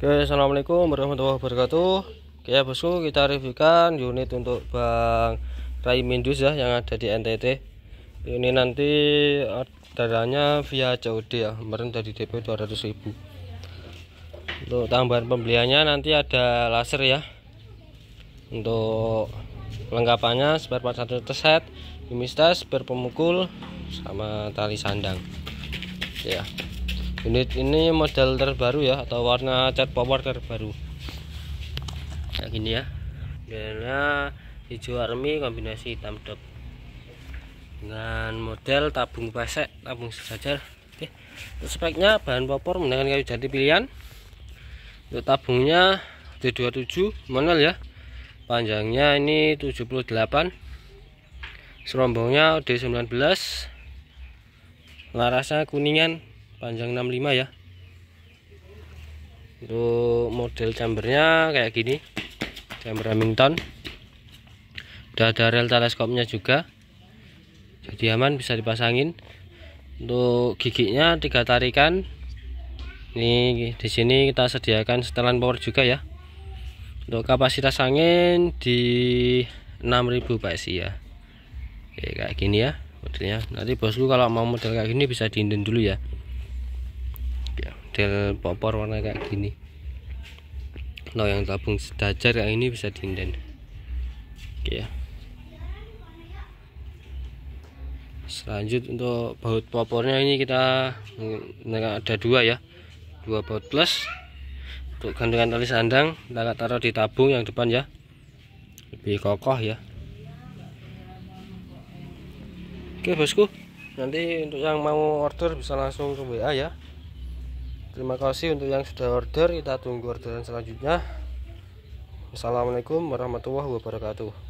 Oke, assalamualaikum warahmatullahi wabarakatuh. Oke ya bosku, kita reviewkan unit untuk Bang Rai Mindus ya yang ada di NTT. Ini nanti adanya via COD ya, kemarin dari DP 200.000. Untuk tambahan pembeliannya nanti ada laser ya. Untuk lengkapannya spare part satu teset, imistas, spare pemukul sama tali sandang. Ya unit ini model terbaru ya atau warna cat power terbaru kayak nah, gini ya warna hijau army kombinasi hitam dot dengan model tabung pesek tabung sejajar oke untuk speknya bahan popor menggunakan kayu jati pilihan untuk tabungnya D27 manual ya panjangnya ini 78 serombongnya D19 larasnya kuningan panjang 65 ya itu model chambernya kayak gini chamber Hamilton udah ada rel teleskopnya juga jadi aman bisa dipasangin untuk giginya tiga tarikan ini di sini kita sediakan setelan power juga ya untuk kapasitas angin di 6000 psi ya Oke, kayak gini ya modelnya nanti bosku kalau mau model kayak gini bisa diinden dulu ya ya del popor warna kayak gini kalau nah, yang tabung sedajar kayak ini bisa dinden oke ya selanjut untuk baut popornya ini kita nah, ada dua ya dua baut plus untuk gantungan tali sandang kita taruh di tabung yang depan ya lebih kokoh ya oke bosku nanti untuk yang mau order bisa langsung ke WA ya terima kasih untuk yang sudah order kita tunggu orderan selanjutnya Assalamualaikum warahmatullahi wabarakatuh